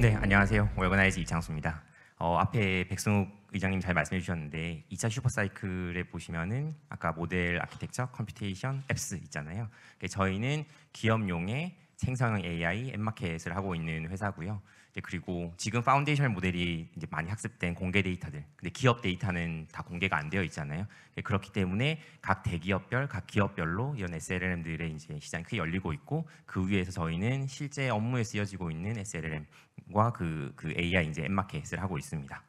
네, 안녕하세요. 오열아이즈 이창수입니다. 어, 앞에 백승욱 의장님 잘 말씀해 주셨는데 2차 슈퍼사이클에 보시면은 아까 모델 아키텍처, 컴퓨테이션, 앱스 있잖아요. 그러니까 저희는 기업용의 생성형 AI 앱마켓을 하고 있는 회사고요. 네, 그리고 지금 파운데이션 모델이 이제 많이 학습된 공개 데이터들 근데 기업 데이터는 다 공개가 안 되어 있잖아요 네, 그렇기 때문에 각 대기업별 각 기업별로 이런 SLM들의 이제 시장이 크게 열리고 있고 그 위에서 저희는 실제 업무에 쓰여지고 있는 SLM과 그, 그 AI 이제 앱마켓을 하고 있습니다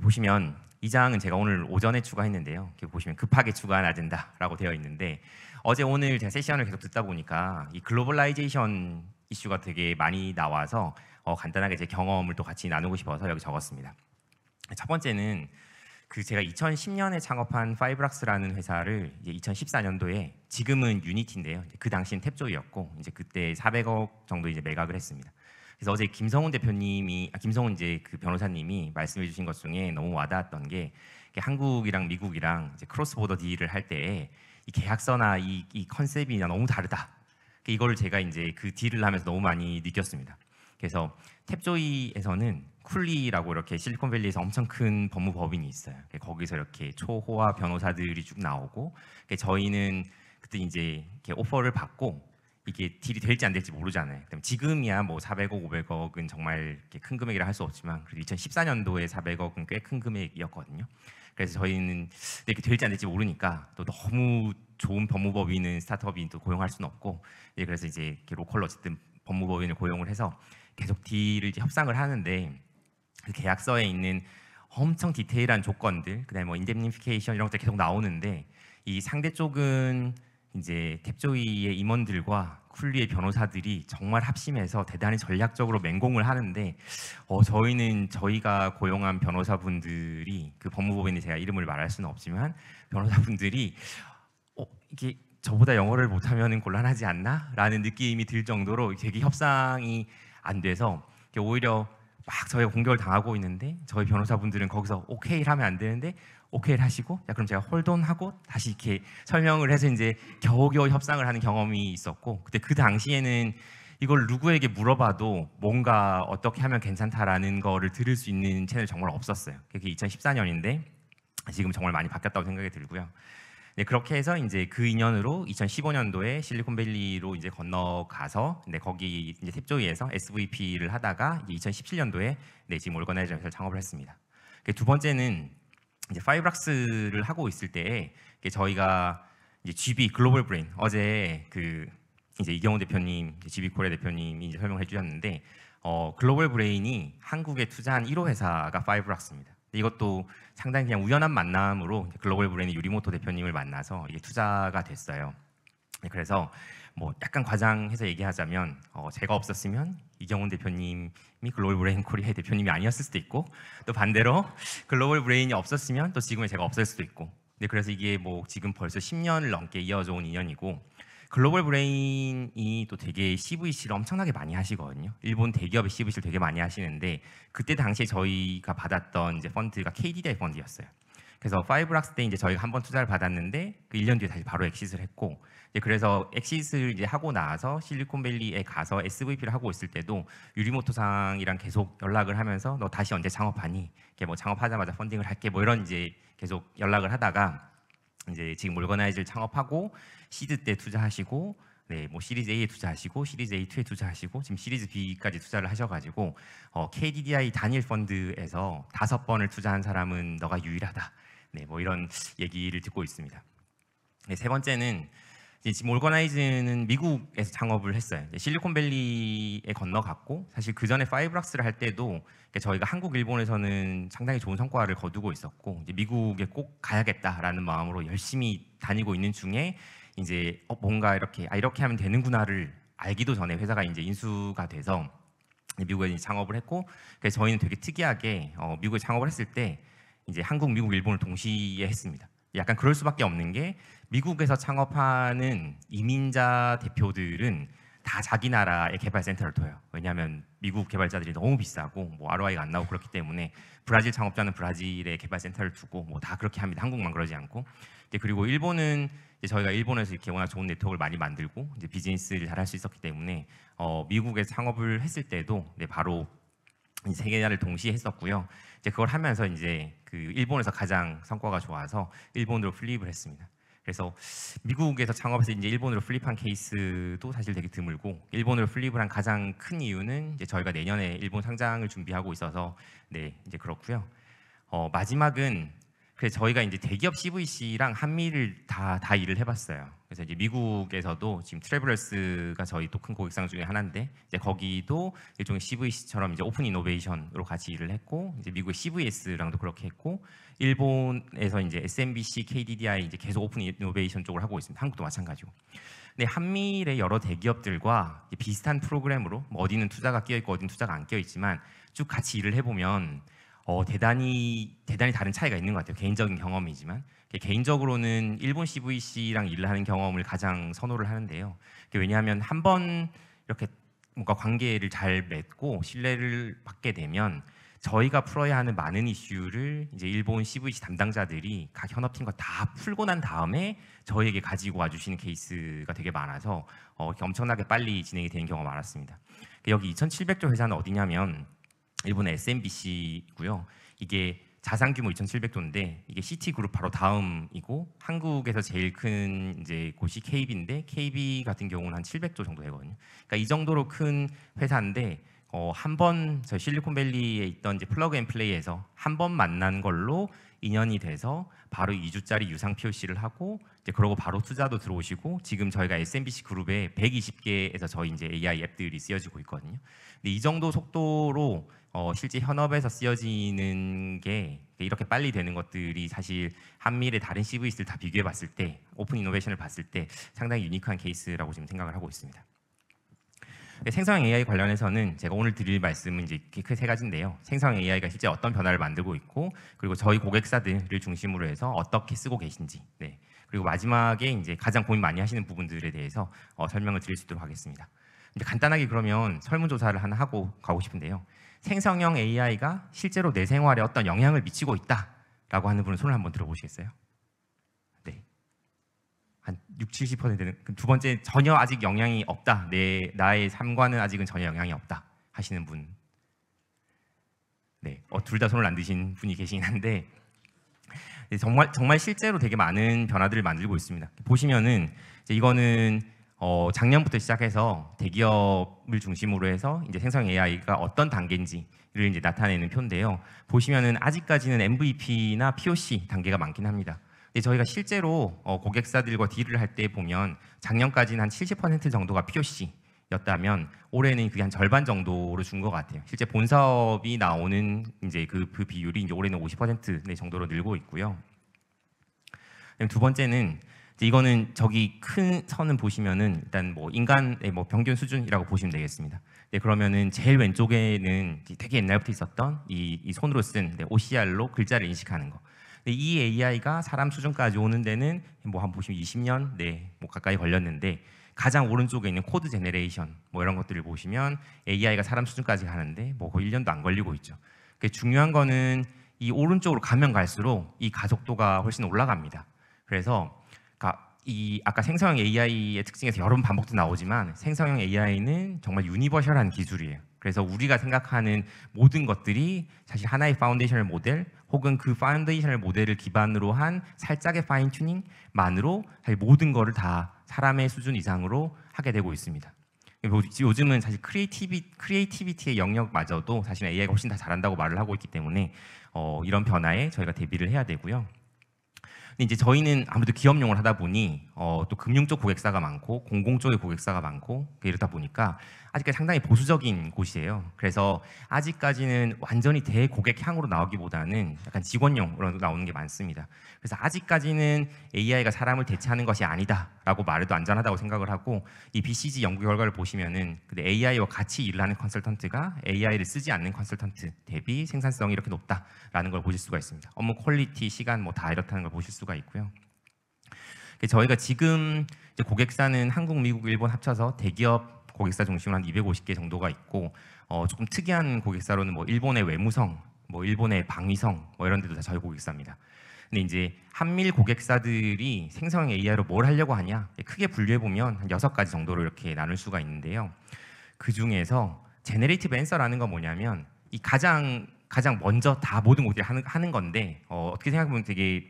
보시면 이 장은 제가 오늘 오전에 추가했는데요. 이렇게 보시면 급하게 추가한 아젠다라고 되어 있는데 어제 오늘 제가 세션을 계속 듣다 보니까 이 글로벌라이제이션 이슈가 되게 많이 나와서 어, 간단하게 제 경험을 또 같이 나누고 싶어서 여기 적었습니다. 첫 번째는 그 제가 2010년에 창업한 파이브락스라는 회사를 이제 2014년도에 지금은 유니티인데요. 그 당시엔 탭조이였고 이제 그때 400억 정도 이제 매각을 했습니다. 그래서 어제 김성훈 대표님이 아, 김성훈 이제 그 변호사님이 말씀해주신 것 중에 너무 와닿았던 게 한국이랑 미국이랑 이제 크로스보더 딜을 할때이 계약서나 이, 이컨셉이 너무 다르다. 그러니까 이걸 제가 이제 그 딜을 하면서 너무 많이 느꼈습니다. 그래서 탭조이에서는 쿨리라고 이렇게 실리콘밸리에서 엄청 큰 법무법인이 있어요. 거기서 이렇게 초호화 변호사들이 쭉 나오고 저희는 그때 이제 이렇게 오퍼를 받고 이게 딜이 될지 안 될지 모르잖아요. 지금이야 뭐 400억, 500억은 정말 큰 금액이라 할 수 없지만 그래도 2014년도에 400억은 꽤 큰 금액이었거든요. 그래서 저희는 이렇게 될지 안 될지 모르니까 또 너무 좋은 법무법인은 스타트업이 또 고용할 수는 없고 예, 그래서 이제 로컬로 어쨌든 법무법인을 고용을 해서 계속 딜을 협상을 하는데 그 계약서에 있는 엄청 디테일한 조건들, 그다음에 뭐 인덴니피케이션 이런 것들 계속 나오는데 이 상대 쪽은 이제 탭조이의 임원들과 쿨리의 변호사들이 정말 합심해서 대단히 전략적으로 맹공을 하는데 어, 저희는 저희가 고용한 변호사분들이 그 법무법인이 제가 이름을 말할 수는 없지만 변호사분들이 어, 이게 저보다 영어를 못하면 곤란하지 않나라는 느낌이 들 정도로 되게 협상이 안 돼서 오히려 막 저희가 공격을 당하고 있는데 저희 변호사분들은 거기서 오케이를 하면 안 되는데 오케이를 하시고 야 그럼 제가 홀돈하고 다시 이렇게 설명을 해서 이제 겨우겨우 협상을 하는 경험이 있었고 그때 그 당시에는 이걸 누구에게 물어봐도 뭔가 어떻게 하면 괜찮다라는 거를 들을 수 있는 채널 정말 없었어요. 그게 2014년인데 지금 정말 많이 바뀌었다고 생각이 들고요. 네, 그렇게 해서 이제 그 인연으로 2015년도에 실리콘밸리로 이제 건너가서 네, 거기 이제 탭조이에서 SVP를 하다가 이제 2017년도에 네, 지금 올건나이저에서 창업을 했습니다. 두 번째는 이제 파이브락스를 하고 있을 때 저희가 이제 GB 글로벌 브레인 어제 그 이제 이경호 대표님, GB 코리아 대표님이 이제 설명해 을 주셨는데 어, 글로벌 브레인이 한국에 투자한 1호 회사가 파이브락스입니다. 이것도 상당히 그냥 우연한 만남으로 글로벌 브랜드 유리모토 대표님을 만나서 이게 투자가 됐어요. 네, 그래서 뭐 약간 과장해서 얘기하자면 어 제가 없었으면 이경훈 대표님이 글로벌 브레인 코리아의 대표님이 아니었을 수도 있고 또 반대로 글로벌 브레인이 없었으면 또 지금의 제가 없을 수도 있고 근데 네, 그래서 이게 뭐 지금 벌써 10년을 넘게 이어져 온 인연이고 글로벌 브레인이 또 되게 CVC를 엄청나게 많이 하시거든요. 일본 대기업의 CVC를 되게 많이 하시는데 그때 당시에 저희가 받았던 이제 펀드가 KDDI 펀드였어요. 그래서 파이브락스 때 이제 저희가 한번 투자를 받았는데 그 1년 뒤에 다시 바로 엑시스를 했고 이제 그래서 엑시스를 이제 하고 나서 실리콘밸리에 가서 SVP를 하고 있을 때도 유리모토상이랑 계속 연락을 하면서 너 다시 언제 창업하니? 이렇게 뭐 창업하자마자 펀딩을 할게 뭐 이런 이제 계속 연락을 하다가 이제 지금 올거나이즈를 창업하고 시드 때 투자하시고 네, 뭐 시리즈 A에 투자하시고 시리즈 A2에 투자하시고 지금 시리즈 B까지 투자를 하셔가지고 어, KDDI 단일 펀드에서 다섯 번을 투자한 사람은 너가 유일하다. 네, 뭐 이런 얘기를 듣고 있습니다. 네, 세 번째는 지금 올거나이즈는 미국에서 창업을 했어요. 실리콘밸리에 건너갔고 사실 그 전에 파이브락스를 할 때도 저희가 한국, 일본에서는 상당히 좋은 성과를 거두고 있었고 미국에 꼭 가야겠다라는 마음으로 열심히 다니고 있는 중에 이제 어, 뭔가 이렇게 아 이렇게 하면 되는구나를 알기도 전에 회사가 이제 인수가 돼서 미국에 이제 창업을 했고 그래서 저희는 되게 특이하게 어, 미국에 창업을 했을 때 이제 한국, 미국, 일본을 동시에 했습니다. 약간 그럴 수밖에 없는 게 미국에서 창업하는 이민자 대표들은 다 자기 나라의 개발센터를 둬요. 왜냐하면 미국 개발자들이 너무 비싸고 뭐 ROI가 안 나오고 그렇기 때문에 브라질 창업자는 브라질의 개발센터를 두고 뭐 다 그렇게 합니다. 한국만 그러지 않고. 근데 그리고 일본은 이제 저희가 일본에서 이렇게 워낙 좋은 네트워크를 많이 만들고 이제 비즈니스를 잘 할 수 있었기 때문에 어, 미국에 창업을 했을 때도 네, 바로 세 개를 동시에 했었고요. 이제 그걸 하면서 이제 그 일본에서 가장 성과가 좋아서 일본으로 플립을 했습니다. 그래서 미국에서 창업해서 이제 일본으로 플립한 케이스도 사실 되게 드물고 일본으로 플립을 한 가장 큰 이유는 이제 저희가 내년에 일본 상장을 준비하고 있어서 네 이제 그렇고요. 어, 마지막은 그래서 저희가 이제 대기업 CVC랑 한미를 다, 다 일을 해봤어요. 그래서 이제 미국에서도 지금 트래블러스가 저희 또 큰 고객상 중에 하나인데 이제 거기도 일종의 CVC처럼 이제 오픈 이노베이션으로 같이 일을 했고 이제 미국의 CVS랑도 그렇게 했고 일본에서 이제 SMBC, KDDI 이제 계속 오픈 이노베이션 쪽을 하고 있습니다. 한국도 마찬가지고. 근데 한미일의 여러 대기업들과 비슷한 프로그램으로 뭐 어디는 투자가 끼어 있고 어디는 투자가 안 끼어 있지만 쭉 같이 일을 해보면 어, 대단히 대단히 다른 차이가 있는 것 같아요. 개인적인 경험이지만 개인적으로는 일본 CVC랑 일을 하는 경험을 가장 선호를 하는데요. 왜냐하면 한 번 이렇게 뭔가 관계를 잘 맺고 신뢰를 받게 되면 저희가 풀어야 하는 많은 이슈를 이제 일본 CVC 담당자들이 각 현업팀과 다 풀고 난 다음에 저희에게 가지고 와주시는 케이스가 되게 많아서 어, 엄청나게 빨리 진행이 되는 경우가 많았습니다. 여기 2,700조 회사는 어디냐면 일본 의 SMBC고요. 이게 자산 규모 2,700조인데 이게 시티 그룹 바로 다음이고 한국에서 제일 큰 이제 곳이 KB인데 KB 같은 경우는 한 700조 정도 되거든요. 그러니까 이 정도로 큰 회사인데 어, 한 번 저 실리콘밸리에 있던 이제 플러그앤플레이에서 한 번 만난 걸로 인연이 돼서 바로 2주짜리 유상 POC를 하고 그러고 바로 투자도 들어오시고 지금 저희가 SMBC 그룹에 120개에서 저희 이제 AI 앱들이 쓰여지고 있거든요. 근데 이 정도 속도로 어, 실제 현업에서 쓰여지는 게 이렇게 빨리 되는 것들이 사실 한미의 다른 c v s 를다 비교해 봤을 때 오픈 이노베이션을 봤을 때 상당히 유니크한 케이스라고 지금 생각을 하고 있습니다. 생성 AI 관련해서는 제가 오늘 드릴 말씀은 이제 크세 가지인데요. 생성 AI가 실제 어떤 변화를 만들고 있고 그리고 저희 고객사들을 중심으로 해서 어떻게 쓰고 계신지 네. 그리고 마지막에 이제 가장 고민 많이 하시는 부분들에 대해서 어, 설명을 드릴 수 있도록 하겠습니다. 이제 간단하게 그러면 설문조사를 하나 하고 가고 싶은데요. 생성형 AI가 실제로 내 생활에 어떤 영향을 미치고 있다라고 하는 분은 손을 한번 들어보시겠어요? 네. 한 6, 70%는 그 두 번째 전혀 아직 영향이 없다. 내 나의 삶과는 아직은 전혀 영향이 없다 하시는 분. 네. 어, 둘 다 손을 안 드신 분이 계시긴 한데 정말 정말 실제로 되게 많은 변화들을 만들고 있습니다. 보시면은 이거는 어, 작년부터 시작해서 대기업을 중심으로 해서 이제 생성 AI가 어떤 단계인지를 이제 나타내는 표인데요. 보시면은 아직까지는 MVP나 POC 단계가 많긴 합니다. 근데 저희가 실제로 어, 고객사들과 딜을 할 때 보면 작년까지는 한 70% 정도가 POC 느꼈다면 올해는 그게 한 절반 정도로 준 것 같아요. 실제 본 사업이 나오는 이제 그, 그 비율이 이제 올해는 50% 정도로 늘고 있고요. 두 번째는 이거는 저기 큰 선은 보시면은 일단 뭐 인간의 뭐병균 수준이라고 보시면 되겠습니다. 네, 그러면은 제일 왼쪽에는 되게 옛날부터 있었던 이, 이 손으로 쓴 네, OCR로 글자를 인식하는 거. 네, 이 AI가 사람 수준까지 오는 데는 뭐 한 보시면 20년 네, 뭐 가까이 걸렸는데 가장 오른쪽에 있는 코드 제네레이션 뭐 이런 것들을 보시면 AI가 사람 수준까지 가는데 뭐 거의 1년도 안 걸리고 있죠. 그 중요한 거는 이 오른쪽으로 가면 갈수록 이 가속도가 훨씬 올라갑니다. 그래서 그러니까 이 아까 생성형 AI의 특징에서 여러 번 반복도 나오지만 생성형 AI는 정말 유니버셜한 기술이에요. 그래서 우리가 생각하는 모든 것들이 사실 하나의 파운데이션널 모델 혹은 그파운데이션널 모델을 기반으로 한 살짝의 파인 튜닝만으로 사실 모든 거를 다 사람의 수준 이상으로 하게 되고 있습니다. 요즘은 사실 크리에이티비, 크리에이티비티의 영역마저도 사실 AI가 훨씬 다 잘한다고 말을 하고 있기 때문에 어, 이런 변화에 저희가 대비를 해야 되고요. 근데 이제 저희는 아무래도 기업용을 하다 보니 어, 또 금융 쪽 고객사가 많고 공공 쪽의 고객사가 많고 이러다 보니까 아직까지 상당히 보수적인 곳이에요. 그래서 아직까지는 완전히 대고객향으로 나오기보다는 약간 직원용으로 나오는 게 많습니다. 그래서 아직까지는 AI가 사람을 대체하는 것이 아니다. 라고 말해도 안전하다고 생각을 하고 이 BCG 연구 결과를 보시면은 근데 AI와 같이 일 하는 컨설턴트가 AI를 쓰지 않는 컨설턴트 대비 생산성이 이렇게 높다라는 걸 보실 수가 있습니다. 업무 퀄리티, 시간 뭐 다 이렇다는 걸 보실 수가 있고요. 저희가 지금 이제 고객사는 한국, 미국, 일본 합쳐서 대기업 고객사 중심으로 한 250개 정도가 있고 어, 조금 특이한 고객사로는 뭐 일본의 외무성, 뭐 일본의 방위성 뭐 이런 데도 다 저희 고객사입니다. 근데 이제 한밀 고객사들이 생성 AI로 뭘 하려고 하냐 크게 분류해 보면 한 여섯 가지 정도로 이렇게 나눌 수가 있는데요. 그 중에서 제네레이티브 앤서라는 건 뭐냐면 이 가장 가장 먼저 다 모든 것들이 하는, 하는 건데 어, 어떻게 생각해보면 되게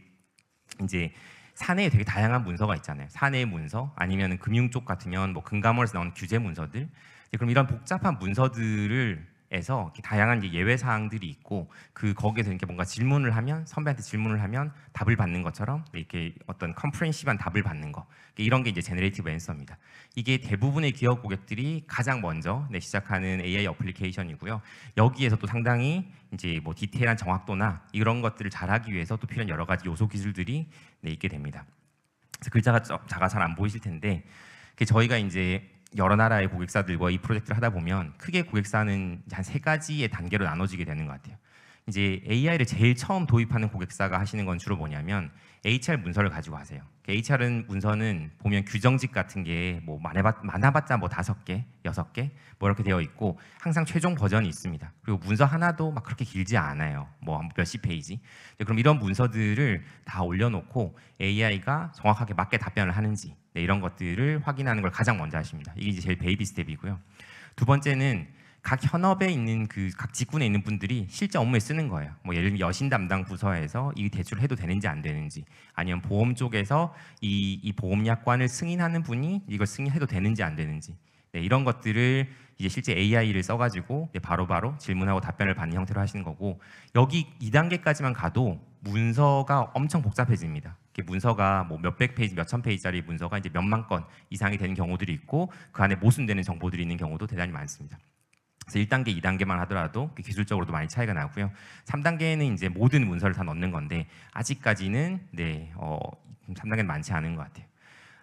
이제 사내에 되게 다양한 문서가 있잖아요. 사내 문서 아니면 금융 쪽 같으면 뭐 금감원에서 나오는 규제 문서들. 그럼 이런 복잡한 문서들을 에서 다양한 예외 사항들이 있고 그 거기에서 이렇게 뭔가 질문을 하면 선배한테 질문을 하면 답을 받는 것처럼 이렇게 어떤 컴프렌시브한 답을 받는 거 이런 게 이제 제네레이티브 앤서입니다. 이게 대부분의 기업 고객들이 가장 먼저 네, 시작하는 AI 어플리케이션이고요. 여기에서 또 상당히 이제 뭐 디테일한 정확도나 이런 것들을 잘하기 위해서 또 필요한 여러 가지 요소 기술들이 네, 있게 됩니다. 그래서 글자가 작아 잘안 보이실 텐데 저희가 이제 여러 나라의 고객사들과 이 프로젝트를 하다 보면 크게 고객사는 한 세 가지의 단계로 나눠지게 되는 것 같아요. 이제 AI를 제일 처음 도입하는 고객사가 하시는 건 주로 뭐냐면 HR 문서를 가지고 하세요. 그러니까 HR은 문서는 보면 규정직 같은 게 뭐 많아봤자 뭐 다섯 개, 여섯 개 뭐 이렇게 되어 있고 항상 최종 버전이 있습니다. 그리고 문서 하나도 막 그렇게 길지 않아요. 뭐 몇십 페이지. 그럼 이런 문서들을 다 올려놓고 AI가 정확하게 맞게 답변을 하는지 네, 이런 것들을 확인하는 걸 가장 먼저 하십니다. 이게 이제 제일 베이비 스텝이고요. 두 번째는 각 현업에 있는 그 각 직군에 있는 분들이 실제 업무에 쓰는 거예요. 뭐 예를 들면 여신 담당 부서에서 이 대출을 해도 되는지 안 되는지 아니면 보험 쪽에서 이, 이 보험 약관을 승인하는 분이 이걸 승인해도 되는지 안 되는지 네, 이런 것들을 이제 실제 AI를 써가지고 바로바로 바로 질문하고 답변을 받는 형태로 하시는 거고 여기 2단계까지만 가도 문서가 엄청 복잡해집니다. 문서가 뭐 몇백 페이지, 몇천 페이지짜리 문서가 이제 몇만 건 이상이 되는 경우들이 있고 그 안에 모순되는 정보들이 있는 경우도 대단히 많습니다. 그래서 1단계, 2단계만 하더라도 기술적으로도 많이 차이가 나고요. 3단계는 이제 모든 문서를 다 넣는 건데 아직까지는 네, 어, 3단계는 많지 않은 것 같아요.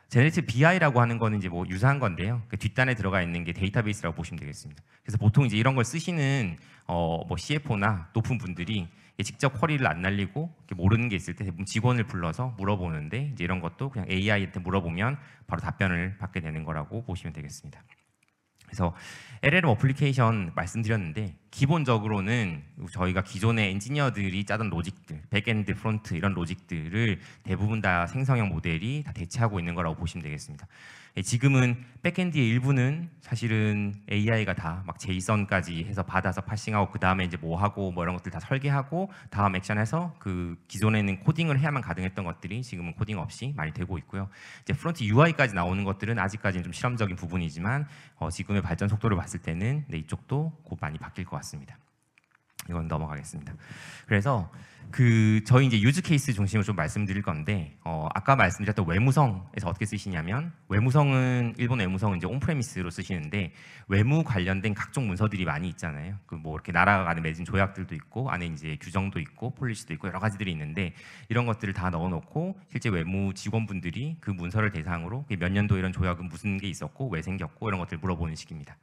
제네리티브 BI라고 하는 거는 이제 뭐 유사한 건데요. 그 뒷단에 들어가 있는 게 데이터베이스라고 보시면 되겠습니다. 그래서 보통 이제 이런 걸 쓰시는 어뭐 CFO나 높은 분들이 직접 쿼리를 안 날리고 모르는 게 있을 때 대부분 직원을 불러서 물어보는데 이제 이런 것도 그냥 AI한테 물어보면 바로 답변을 받게 되는 거라고 보시면 되겠습니다. 그래서 LLM 어플리케이션 말씀드렸는데 기본적으로는 저희가 기존의 엔지니어들이 짜던 로직들, 백엔드, 프론트 이런 로직들을 대부분 다 생성형 모델이 다 대체하고 있는 거라고 보시면 되겠습니다. 예, 지금은 백엔드의 일부는 사실은 AI가 다 막 제이선까지 해서 받아서 파싱하고 그 다음에 이제 뭐 하고 뭐 이런 것들 다 설계하고 다음 액션해서 그 기존에는 코딩을 해야만 가능했던 것들이 지금은 코딩 없이 많이 되고 있고요. 이제 프론트 UI까지 나오는 것들은 아직까지는 좀 실험적인 부분이지만 어 지금의 발전 속도를 봤을 때는 네, 이쪽도 곧 많이 바뀔 것 같습니다. 이건 넘어가겠습니다. 그래서 그 저희 이제 유즈 케이스 중심으로 좀 말씀드릴 건데 어 아까 말씀드렸던 외무성에서 어떻게 쓰시냐면 외무성은 일본 외무성은 이제 온프레미스로 쓰시는데 외무 관련된 각종 문서들이 많이 있잖아요. 그 뭐 이렇게 나라가 안에 맺은 조약들도 있고 안에 이제 규정도 있고 폴리시도 있고 여러 가지들이 있는데 이런 것들을 다 넣어놓고 실제 외무 직원분들이 그 문서를 대상으로 몇 년도 이런 조약은 무슨 게 있었고 왜 생겼고 이런 것들 물어보는 식입니다.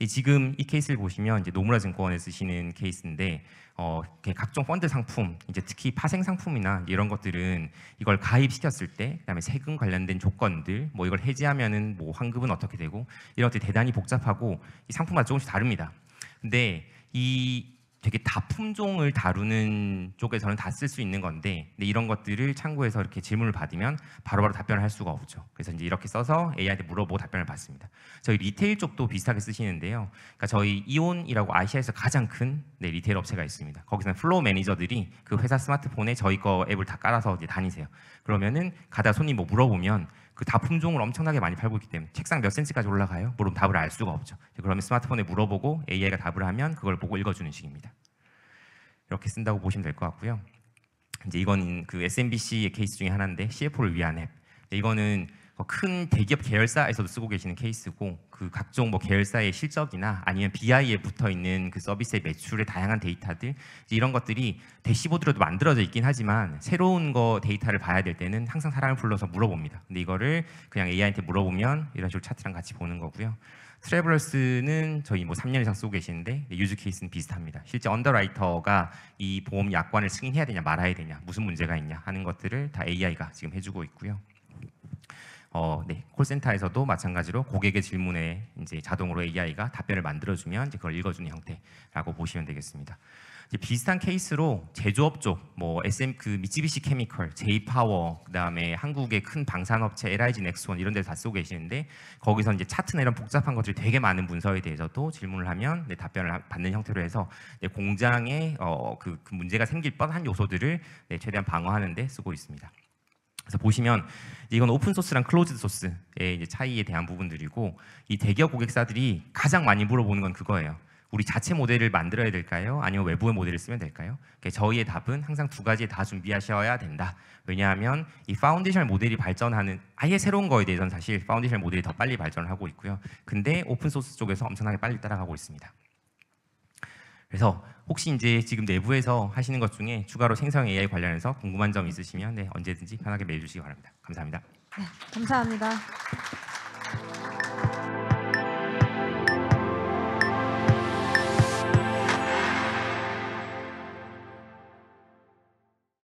근데 네, 지금 이 케이스를 보시면 이제 노무라 증권에 쓰시는 케이스인데 어, 각종 펀드 상품, 이제 특히 파생 상품이나 이런 것들은 이걸 가입시켰을 때, 그다음에 세금 관련된 조건들, 뭐 이걸 해지하면은 뭐 환급은 어떻게 되고 이런 것들이 대단히 복잡하고 이 상품마다 조금씩 다릅니다. 근데 이 되게 다 품종을 다루는 쪽에서는 다 쓸 수 있는 건데 근데 이런 것들을 참고해서 이렇게 질문을 받으면 바로바로 답변을 할 수가 없죠. 그래서 이제 이렇게 써서 AI한테 물어보고 답변을 받습니다. 저희 리테일 쪽도 비슷하게 쓰시는데요. 그러니까 저희 이온이라고 아시아에서 가장 큰 네, 리테일 업체가 있습니다. 거기서는 플로우 매니저들이 그 회사 스마트폰에 저희 거 앱을 다 깔아서 이제 다니세요. 그러면은 가다 손님 뭐 물어보면 그 다품종을 엄청나게 많이 팔고 있기 때문에 책상 몇 센치까지 올라가요? 물으 답을 알 수가 없죠. 그러면 스마트폰에 물어보고 AI가 답을 하면 그걸 보고 읽어주는 식입니다. 이렇게 쓴다고 보시면 될 것 같고요. 이제 이건 그 SMBC의 케이스 중에 하나인데 CFO를 위한 앱. 이거는 뭐 큰 대기업 계열사에서도 쓰고 계시는 케이스고 그 각종 뭐 계열사의 실적이나 아니면 BI에 붙어 있는 그 서비스의 매출의 다양한 데이터들 이런 것들이 대시보드로도 만들어져 있긴 하지만 새로운 거 데이터를 봐야 될 때는 항상 사람을 불러서 물어봅니다. 근데 이거를 그냥 AI한테 물어보면 이런 식으로 차트랑 같이 보는 거고요. 트래블러스는 저희 뭐 3년 이상 쓰고 계시는데 유즈 케이스는 비슷합니다. 실제 언더라이터가 이 보험 약관을 승인해야 되냐 말아야 되냐 무슨 문제가 있냐 하는 것들을 다 AI가 지금 해주고 있고요. 어, 네, 콜센터에서도 마찬가지로 고객의 질문에 이제 자동으로 AI가 답변을 만들어주면 이제 그걸 읽어주는 형태라고 보시면 되겠습니다. 이제 비슷한 케이스로 제조업 쪽, 뭐 SM 그 미쯔비시 케미컬, 제이파워, 그다음에 한국의 큰 방산업체 LIG 넥스원 이런 데다 쓰고 계시는데 거기서 이제 차트나 이런 복잡한 것들이 되게 많은 문서에 대해서도 질문을 하면 네, 답변을 받는 형태로 해서 네, 공장에 어, 그, 그, 문제가 생길 뻔한 요소들을 네, 최대한 방어하는데 쓰고 있습니다. 그래서 보시면 이건 오픈 소스랑 클로즈드 소스의 차이에 대한 부분들이고 이 대기업 고객사들이 가장 많이 물어보는 건 그거예요. 우리 자체 모델을 만들어야 될까요? 아니면 외부의 모델을 쓰면 될까요? 그러니까 저희의 답은 항상 두 가지 다 준비하셔야 된다. 왜냐하면 이 파운데이션 모델이 발전하는 아예 새로운 거에 대해서는 사실 파운데이션 모델이 더 빨리 발전을 하고 있고요. 근데 오픈소스 쪽에서 엄청나게 빨리 따라가고 있습니다. 그래서 혹시 이제 지금 내부에서 하시는 것 중에 추가로 생성 AI 관련해서 궁금한 점 있으시면 네, 언제든지 편하게 메일 주시기 바랍니다. 감사합니다. 네, 감사합니다.